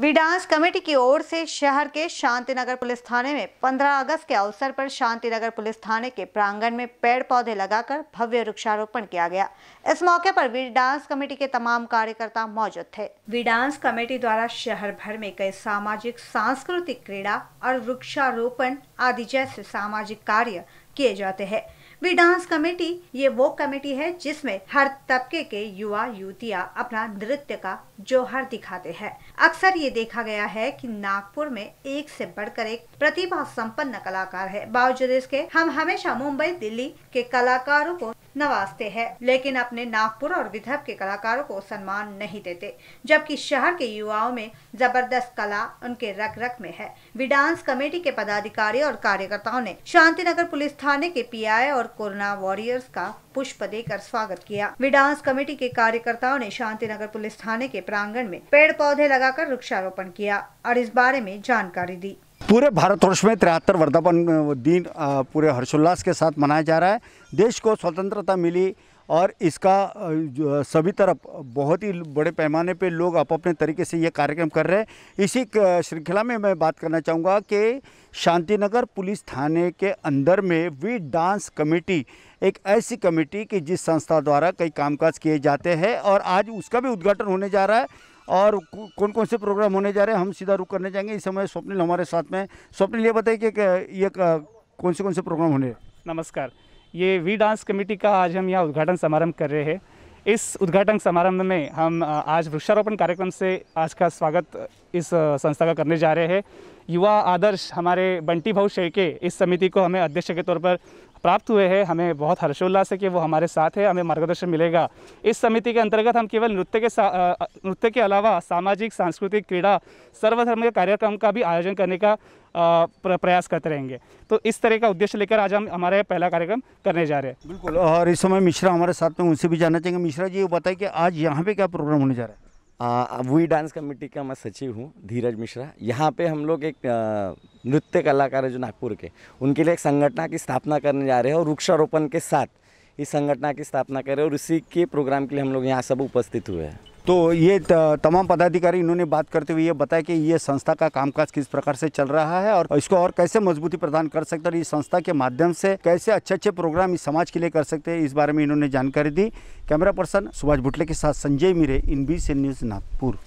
विडांस committee की ओर से शहर के शांतिनगर पुलिस थाने में 15 अगस्त के अवसर पर शांतिनगर पुलिस थाने के प्रांगण में पेड़ पौधे लगाकर भव्य वृक्षारोपण किया गया इस मौके पर विडांस कमेटी के तमाम कार्यकर्ता मौजूद थे विडांस कमेटी द्वारा शहर भर में कई सामाजिक सांस्कृतिक क्रीड़ा और वृक्षारोपण आदि जैसे सामाजिक कार्य किए जाते हैं वी डांस कमेटी ये वो कमेटी है जिसमें हर तबके के युवा युवतिया अपना नृत्य का जोहर दिखाते हैं अक्सर ये देखा गया है कि नागपुर में एक से बढ़कर एक प्रतिभा संपन्न कलाकार है बावजूद इसके हम हमेशा मुंबई दिल्ली के कलाकारों को नवाजते हैं लेकिन अपने नागपुर और विदर्भ के कलाकारों को सम्मान नहीं देते जबकि शहर के युवाओं में जबरदस्त कला उनके रग रग में है विडांस कमेटी के पदाधिकारी और कार्यकर्ताओं ने शांतिनगर पुलिस थाने के पीआई और कोरोना वॉरियर्स का पुष्प देकर स्वागत किया विडांस कमेटी के कार्यकर्ताओं ने शांतिनगर पुलिस थाने के प्रांगण में पेड़ पौधे लगाकर वृक्षारोपण किया और इस बारे में जानकारी दी पूरे भारतवर्ष में तिहत्तर वर्धापन दिन पूरे हर्षोल्लास के साथ मनाया जा रहा है देश को स्वतंत्रता मिली और इसका सभी तरफ बहुत ही बड़े पैमाने पे लोग आप अपने तरीके से ये कार्यक्रम कर रहे हैं इसी श्रृंखला में मैं बात करना चाहूँगा कि शांतिनगर पुलिस थाने के अंदर में वी डांस कमेटी एक ऐसी कमेटी कि जिस संस्था द्वारा कई कामकाज किए जाते हैं और आज उसका भी उद्घाटन होने जा रहा है और कौन कौन से प्रोग्राम होने जा रहे हैं हम सीधा रुक करने जाएंगे इस समय स्वप्निल हमारे साथ में स्वप्निल ये बताइए कि ये कौन से कौन से प्रोग्राम होने नमस्कार ये वी डांस कमेटी का आज हम यहाँ उद्घाटन समारंभ कर रहे हैं इस उद्घाटन समारंभ में हम आज वृक्षारोपण कार्यक्रम से आज का स्वागत इस संस्था का करने जा रहे हैं युवा आदर्श हमारे बंटी भाऊ शेके इस समिति को हमें अध्यक्ष के तौर पर प्राप्त हुए हैं हमें बहुत हर्षोल्लास है कि वो हमारे साथ है हमें मार्गदर्शन मिलेगा इस समिति के अंतर्गत हम केवल नृत्य के नृत्य के अलावा सामाजिक सांस्कृतिक क्रीड़ा सर्वधर्म के कार्यक्रम का भी आयोजन करने का प्रयास करते रहेंगे तो इस तरह का उद्देश्य लेकर आज हम हमारे पहला कार्यक्रम करने जा रहे हैं बिल्कुल और इस समय मिश्रा हमारे साथ में उनसे भी जानना चाहेंगे मिश्रा जी वो बताए कि आज यहाँ पर क्या प्रोग्राम होने जा रहा है वी डांस कमेटी का मैं सचिव हूँ धीरज मिश्रा यहाँ पे हम लोग एक नृत्य कलाकार है जो नागपुर के उनके लिए एक संगठना की स्थापना करने जा रहे हैं और वृक्षारोपण के साथ इस संगठना की स्थापना करें और इसी के प्रोग्राम के लिए हम लोग यहाँ सब उपस्थित हुए हैं तो ये तमाम पदाधिकारी इन्होंने बात करते हुए ये बताया कि ये संस्था का कामकाज किस प्रकार से चल रहा है और इसको और कैसे मजबूती प्रदान कर सकते हैं इस संस्था के माध्यम से कैसे अच्छे अच्छे प्रोग्राम इस समाज के लिए कर सकते हैं इस बारे में इन्होंने जानकारी दी कैमरा पर्सन सुभाष भुटले के साथ Sanjay Mire in B news Nagpur